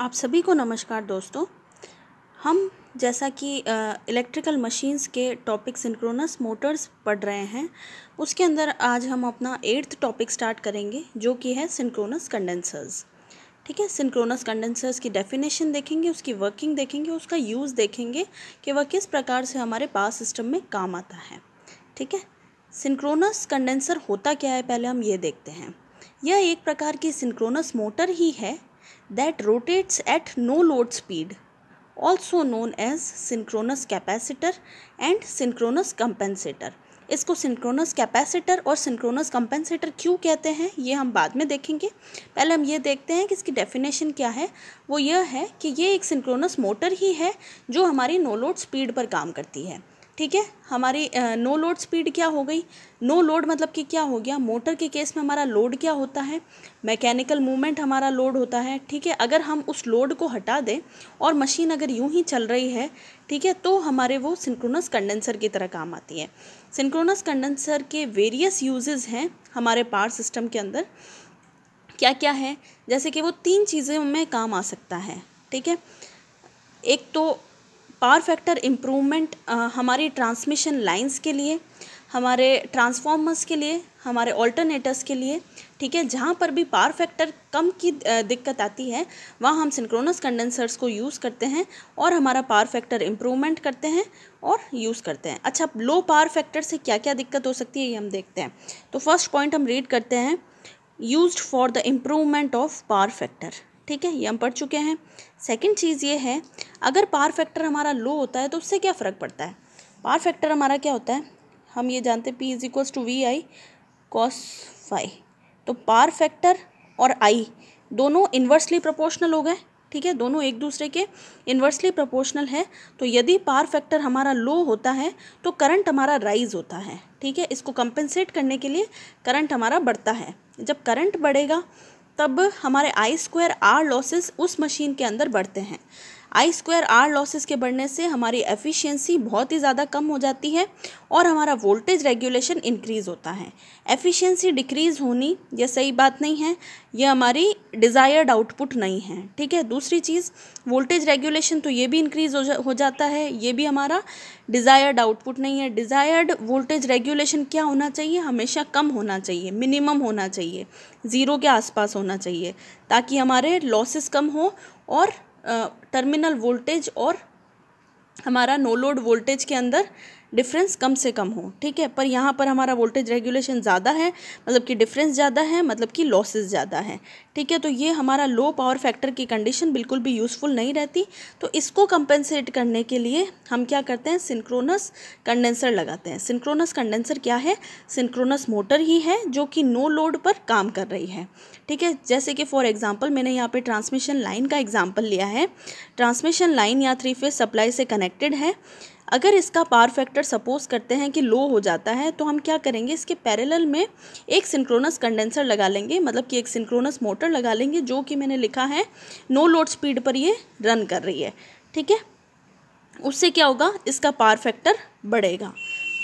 आप सभी को नमस्कार दोस्तों हम जैसा कि इलेक्ट्रिकल मशीन्स के टॉपिक सिंक्रोनस मोटर्स पढ़ रहे हैं उसके अंदर आज हम अपना एट्थ टॉपिक स्टार्ट करेंगे जो कि है सिंक्रोनस कंडेंसर्स ठीक है सिंक्रोनस कंडेंसर्स की डेफिनेशन देखेंगे उसकी वर्किंग देखेंगे उसका यूज़ देखेंगे कि वह किस प्रकार से हमारे पास सिस्टम में काम आता है ठीक है सिंक्रोनस कंडेंसर होता क्या है पहले हम ये देखते हैं यह एक प्रकार की सिंक्रोनस मोटर ही है that rotates at no load speed also known as synchronous capacitor and synchronous compensator इसको सिंक्रोनस कैपेसिटर और सिंक्रोनस कंपेंसेटर क्यों कहते हैं ये हम बाद में देखेंगे पहले हम ये देखते हैं कि इसकी डेफिनेशन क्या है वो यह है कि ये एक सिंक्रोनस मोटर ही है जो हमारी नो लोड स्पीड पर काम करती है ठीक है हमारी नो लोड स्पीड क्या हो गई नो लोड मतलब कि क्या हो गया मोटर के केस में हमारा लोड क्या होता है मैकेनिकल मूवमेंट हमारा लोड होता है ठीक है अगर हम उस लोड को हटा दें और मशीन अगर यूं ही चल रही है ठीक है तो हमारे वो सिंक्रोनस कंडेंसर की तरह काम आती है सिंक्रोनस कंडेंसर के वेरियस यूजेज़ हैं हमारे पावर सिस्टम के अंदर क्या क्या है जैसे कि वो तीन चीज़ों में काम आ सकता है ठीक है एक तो पावर फैक्टर इम्प्रूवमेंट हमारी ट्रांसमिशन लाइंस के लिए हमारे ट्रांसफार्मर्स के लिए हमारे ऑल्टरनेटर्स के लिए ठीक है जहाँ पर भी पावर फैक्टर कम की दिक्कत आती है वहाँ हम सिंक्रोनस कंडेंसर्स को यूज़ करते हैं और हमारा पावर फैक्टर इम्प्रूवमेंट करते हैं और यूज़ करते हैं अच्छा लो पावर फैक्टर से क्या क्या दिक्कत हो सकती है ये हम देखते हैं तो फर्स्ट पॉइंट हम रीड करते हैं use for the improvement of power factor ठीक है ये हम पढ़ चुके हैं सेकंड चीज़ ये है अगर पार फैक्टर हमारा लो होता है तो उससे क्या फ़र्क पड़ता है पार फैक्टर हमारा क्या होता है हम ये जानते हैं P is equals to V I cos phi तो पार फैक्टर और आई दोनों इन्वर्सली प्रोपोर्शनल हो गए ठीक है दोनों एक दूसरे के इन्वर्सली प्रोपोर्शनल है तो यदि पार फैक्टर हमारा लो होता है तो करंट हमारा राइज होता है ठीक है इसको कंपेंसेट करने के लिए करंट हमारा बढ़ता है जब करंट बढ़ेगा तब हमारे आई स्क्वायर आर लॉसेस उस मशीन के अंदर बढ़ते हैं आई स्क्वायर आर लॉसेस के बढ़ने से हमारी एफिशिएंसी बहुत ही ज़्यादा कम हो जाती है और हमारा वोल्टेज रेगुलेशन इंक्रीज़ होता है एफिशिएंसी डिक्रीज़ होनी यह सही बात नहीं है यह हमारी डिज़ायर्ड आउटपुट नहीं है ठीक है दूसरी चीज़ वोल्टेज रेगुलेशन तो ये भी इंक्रीज़ हो, जा, हो जाता है ये भी हमारा डिज़ायर्ड आउटपुट नहीं है डिज़ायर्ड वोल्टेज रेगुलेशन क्या होना चाहिए हमेशा कम होना चाहिए मिनिमम होना चाहिए ज़ीरो के आसपास होना चाहिए ताकि हमारे लॉसेस कम हो और टर्मिनल वोल्टेज और हमारा नो लोड वोल्टेज के अंदर डिफरेंस कम से कम हो ठीक है पर यहाँ पर हमारा वोल्टेज रेगुलेशन ज़्यादा है मतलब कि डिफरेंस ज़्यादा है मतलब कि लॉसेज ज़्यादा है ठीक है तो ये हमारा लो पावर फैक्टर की कंडीशन बिल्कुल भी यूज़फुल नहीं रहती तो इसको कंपेंसेट करने के लिए हम क्या करते हैं सिंक्रोनस कंडेंसर लगाते हैं सिंक्रोनस कंडेंसर क्या है सिंक्रोनस मोटर ही है जो कि नो लोड पर काम कर रही है ठीक है जैसे कि फॉर एग्जाम्पल मैंने यहाँ पर ट्रांसमिशन लाइन का एग्जाम्पल लिया है ट्रांसमिशन लाइन या थ्री फेज सप्लाई से कनेक्टेड है अगर इसका पावर फैक्टर सपोज करते हैं कि लो हो जाता है तो हम क्या करेंगे इसके पैरेलल में एक सिंक्रोनस कंडेंसर लगा लेंगे मतलब कि एक सिंक्रोनस मोटर लगा लेंगे जो कि मैंने लिखा है नो लोड स्पीड पर ये रन कर रही है ठीक है उससे क्या होगा इसका पावर फैक्टर बढ़ेगा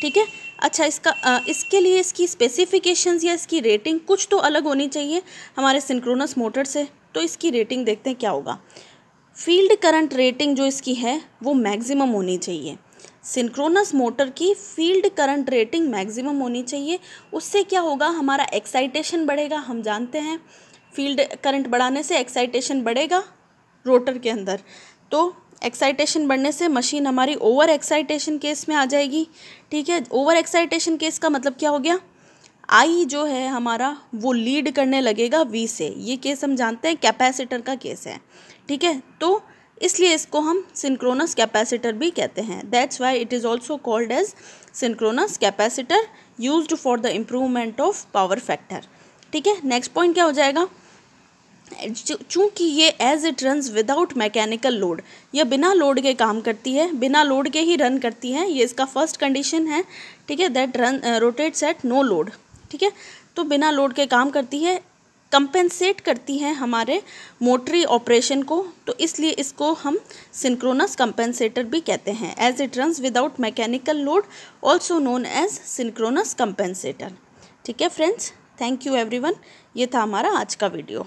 ठीक है अच्छा इसका आ, इसके लिए इसकी स्पेसिफिकेशंस या इसकी रेटिंग कुछ तो अलग होनी चाहिए हमारे सिंक्रोनस मोटर से तो इसकी रेटिंग देखते हैं क्या होगा फील्ड करंट रेटिंग जो इसकी है वो मैक्सिमम होनी चाहिए सिंक्रोनस मोटर की फील्ड करंट रेटिंग मैक्सिमम होनी चाहिए उससे क्या होगा हमारा एक्साइटेशन बढ़ेगा हम जानते हैं फील्ड करंट बढ़ाने से एक्साइटेशन बढ़ेगा रोटर के अंदर तो एक्साइटेशन बढ़ने से मशीन हमारी ओवर एक्साइटेशन केस में आ जाएगी ठीक है ओवर एक्साइटेशन केस का मतलब क्या हो गया आई जो है हमारा वो लीड करने लगेगा वी से ये केस हम जानते हैं कैपेसिटर का केस है ठीक है तो इसलिए इसको हम सिंक्रोनस कैपेसिटर भी कहते हैं that's why it is also called as synchronous capacitor use for the improvement of power factor ठीक है नेक्स्ट पॉइंट क्या हो जाएगा चूंकि ये as it run without mechanical load ये बिना लोड के काम करती है बिना लोड के ही रन करती है ये इसका फर्स्ट कंडीशन है ठीक है that run rotates at no load ठीक है तो बिना लोड के काम करती है कंपेंसेट करती हैं हमारे मोटरी ऑपरेशन को तो इसलिए इसको हम सिंक्रोनस कंपेंसेटर भी कहते हैं as it run without mechanical load also known as synchronous compensator ठीक है फ्रेंड्स थैंक यू एवरीवन ये था हमारा आज का वीडियो